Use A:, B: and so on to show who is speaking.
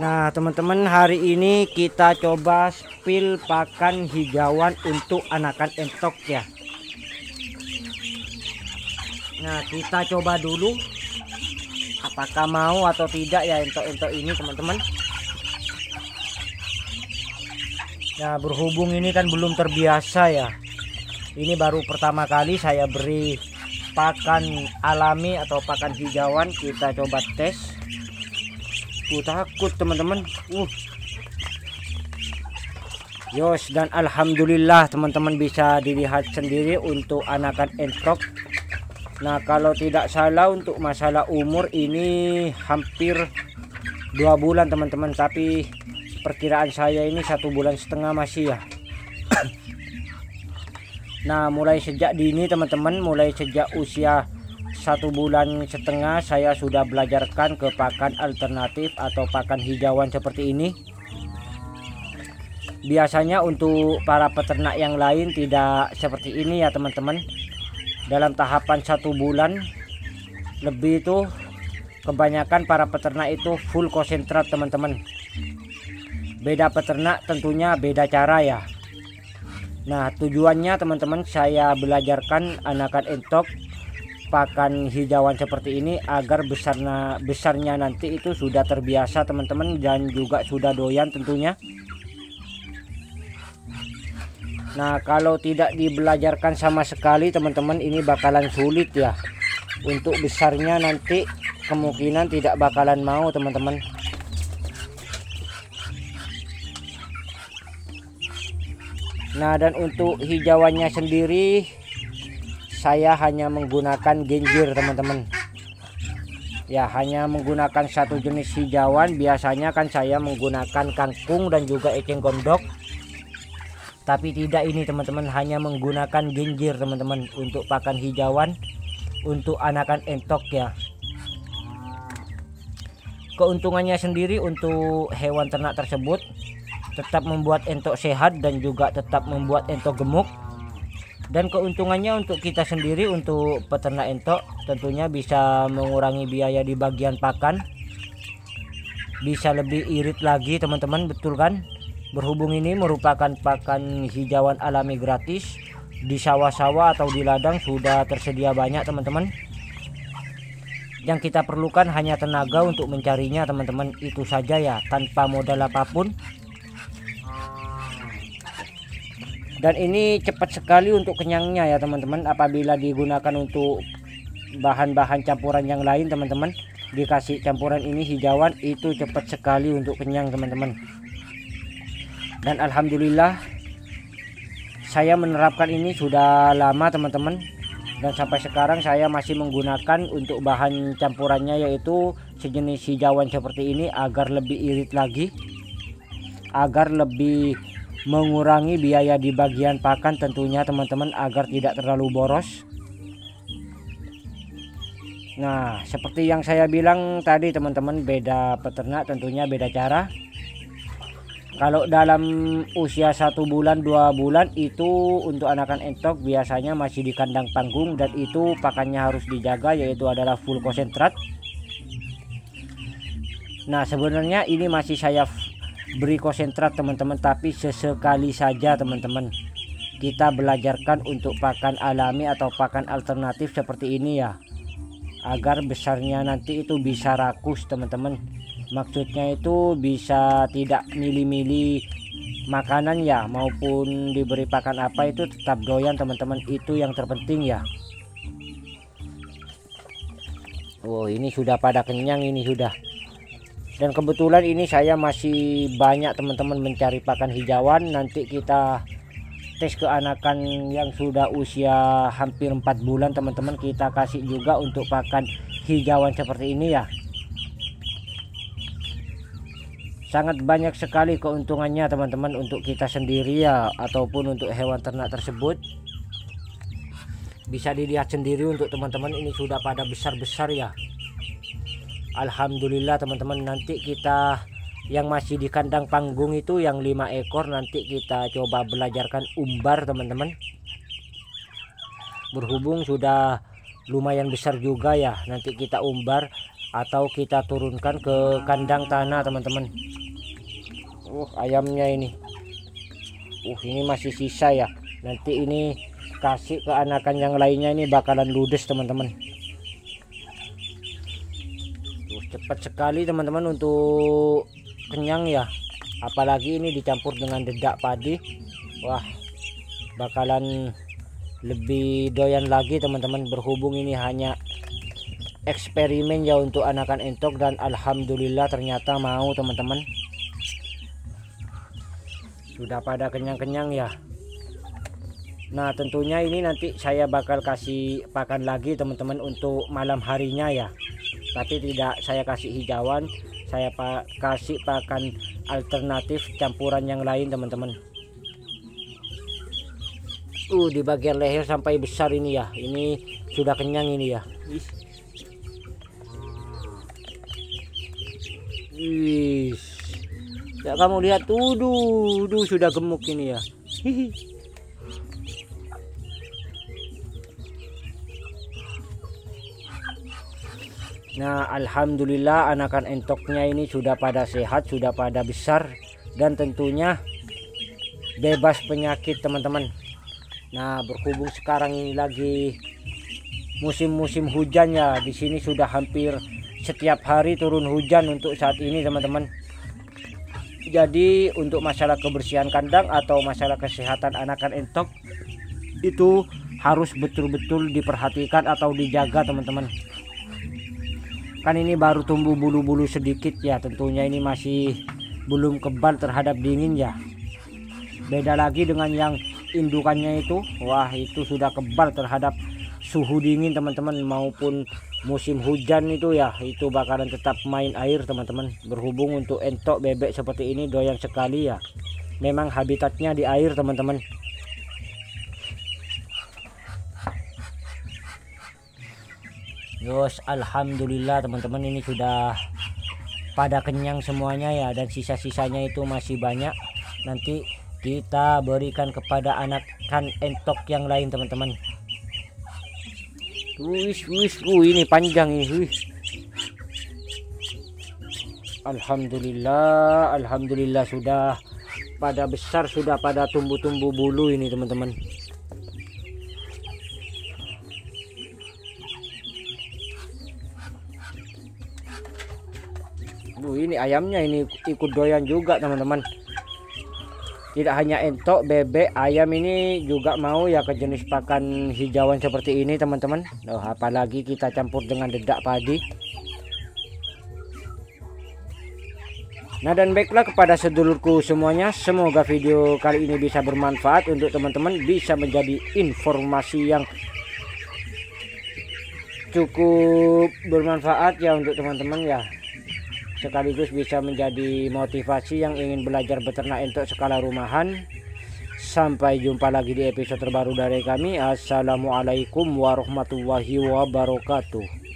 A: Nah teman-teman hari ini kita coba spill pakan hijauan untuk anakan entok ya Nah kita coba dulu apakah mau atau tidak ya entok-entok ini teman-teman Nah berhubung ini kan belum terbiasa ya Ini baru pertama kali saya beri pakan alami atau pakan hijauan kita coba tes uh, takut teman-teman uh Yos dan alhamdulillah teman-teman bisa dilihat sendiri untuk anakan entok Nah kalau tidak salah untuk masalah umur ini hampir dua bulan teman-teman tapi perkiraan saya ini satu bulan setengah masih ya Nah mulai sejak dini teman-teman mulai sejak usia satu bulan setengah saya sudah belajarkan ke pakan alternatif atau pakan hijauan seperti ini biasanya untuk para peternak yang lain tidak seperti ini ya teman-teman dalam tahapan satu bulan lebih itu kebanyakan para peternak itu full konsentrat teman-teman beda peternak tentunya beda cara ya nah tujuannya teman-teman saya belajarkan anakan entok pakan hijauan seperti ini agar besarnya besarnya nanti itu sudah terbiasa teman-teman dan juga sudah doyan tentunya Nah kalau tidak dibelajarkan sama sekali teman-teman ini bakalan sulit ya untuk besarnya nanti kemungkinan tidak bakalan mau teman-teman Nah dan untuk hijauannya sendiri saya hanya menggunakan genjir teman-teman ya hanya menggunakan satu jenis hijauan biasanya kan saya menggunakan kangkung dan juga eceng gondok tapi tidak ini teman-teman hanya menggunakan genjir teman-teman untuk pakan hijauan untuk anakan entok ya keuntungannya sendiri untuk hewan ternak tersebut tetap membuat entok sehat dan juga tetap membuat entok gemuk dan keuntungannya untuk kita sendiri untuk peternak entok tentunya bisa mengurangi biaya di bagian pakan bisa lebih irit lagi teman-teman betul kan berhubung ini merupakan pakan hijauan alami gratis di sawah-sawah atau di ladang sudah tersedia banyak teman-teman yang kita perlukan hanya tenaga untuk mencarinya teman-teman itu saja ya tanpa modal apapun dan ini cepat sekali untuk kenyangnya ya teman-teman apabila digunakan untuk bahan-bahan campuran yang lain teman-teman dikasih campuran ini hijauan itu cepat sekali untuk kenyang teman-teman dan Alhamdulillah saya menerapkan ini sudah lama teman-teman dan sampai sekarang saya masih menggunakan untuk bahan campurannya yaitu sejenis hijauan seperti ini agar lebih irit lagi agar lebih mengurangi biaya di bagian pakan tentunya teman-teman agar tidak terlalu boros Nah seperti yang saya bilang tadi teman-teman beda peternak tentunya beda cara kalau dalam usia satu bulan dua bulan itu untuk anakan entok biasanya masih di kandang panggung dan itu pakannya harus dijaga yaitu adalah full konsentrat Nah sebenarnya ini masih saya beri konsentrat teman-teman tapi sesekali saja teman-teman kita belajarkan untuk pakan alami atau pakan alternatif seperti ini ya agar besarnya nanti itu bisa rakus teman-teman maksudnya itu bisa tidak milih-milih makanan ya maupun diberi pakan apa itu tetap doyan teman-teman itu yang terpenting ya Oh ini sudah pada kenyang ini sudah dan kebetulan ini saya masih banyak teman-teman mencari pakan hijauan nanti kita tes ke anakan yang sudah usia hampir 4 bulan teman-teman kita kasih juga untuk pakan hijauan seperti ini ya sangat banyak sekali keuntungannya teman-teman untuk kita sendiri ya ataupun untuk hewan ternak tersebut bisa dilihat sendiri untuk teman-teman ini sudah pada besar-besar ya Alhamdulillah teman-teman nanti kita yang masih di kandang panggung itu yang lima ekor nanti kita coba belajarkan umbar teman-teman berhubung sudah lumayan besar juga ya nanti kita umbar atau kita turunkan ke kandang tanah teman-teman uh ayamnya ini uh ini masih sisa ya nanti ini kasih ke anakan yang lainnya ini bakalan ludes teman-teman cepat sekali teman-teman untuk kenyang ya apalagi ini dicampur dengan dedak padi wah bakalan lebih doyan lagi teman-teman berhubung ini hanya eksperimen ya untuk anakan entok dan alhamdulillah ternyata mau teman-teman sudah pada kenyang-kenyang ya Nah tentunya ini nanti saya bakal kasih pakan lagi teman-teman untuk malam harinya ya tapi tidak saya kasih hijauan saya pak kasih pakan alternatif campuran yang lain teman-teman uh di bagian leher sampai besar ini ya ini sudah kenyang ini ya Wih, ya kamu lihat tuh, duh, sudah gemuk ini ya. Hihi. Nah Alhamdulillah anakan entoknya ini sudah pada sehat sudah pada besar dan tentunya bebas penyakit teman-teman Nah berhubung sekarang ini lagi musim-musim hujan ya di sini sudah hampir setiap hari turun hujan untuk saat ini teman-teman jadi untuk masalah kebersihan kandang atau masalah kesehatan anakan entok itu harus betul-betul diperhatikan atau dijaga teman-teman kan ini baru tumbuh bulu-bulu sedikit ya tentunya ini masih belum kebal terhadap dingin ya beda lagi dengan yang indukannya itu wah itu sudah kebal terhadap suhu dingin teman-teman maupun musim hujan itu ya itu bakalan tetap main air teman-teman berhubung untuk entok bebek seperti ini doyan sekali ya memang habitatnya di air teman-teman Yos Alhamdulillah teman-teman ini sudah pada kenyang semuanya ya dan sisa-sisanya itu masih banyak nanti kita berikan kepada anak kan entok yang lain teman-teman wis wis uh, ini panjang ini wih. Alhamdulillah Alhamdulillah sudah pada besar sudah pada tumbuh-tumbuh bulu ini teman-teman Bu, ini ayamnya ini ikut doyan juga, teman-teman. Tidak hanya entok, bebek, ayam ini juga mau ya ke jenis pakan hijauan seperti ini, teman-teman. Loh, apalagi kita campur dengan dedak padi. Nah dan baiklah kepada sedulurku semuanya Semoga video kali ini bisa bermanfaat untuk teman-teman Bisa menjadi informasi yang cukup bermanfaat ya untuk teman-teman ya sekaligus bisa menjadi motivasi yang ingin belajar beternak untuk skala rumahan sampai jumpa lagi di episode terbaru dari kami assalamualaikum warahmatullahi wabarakatuh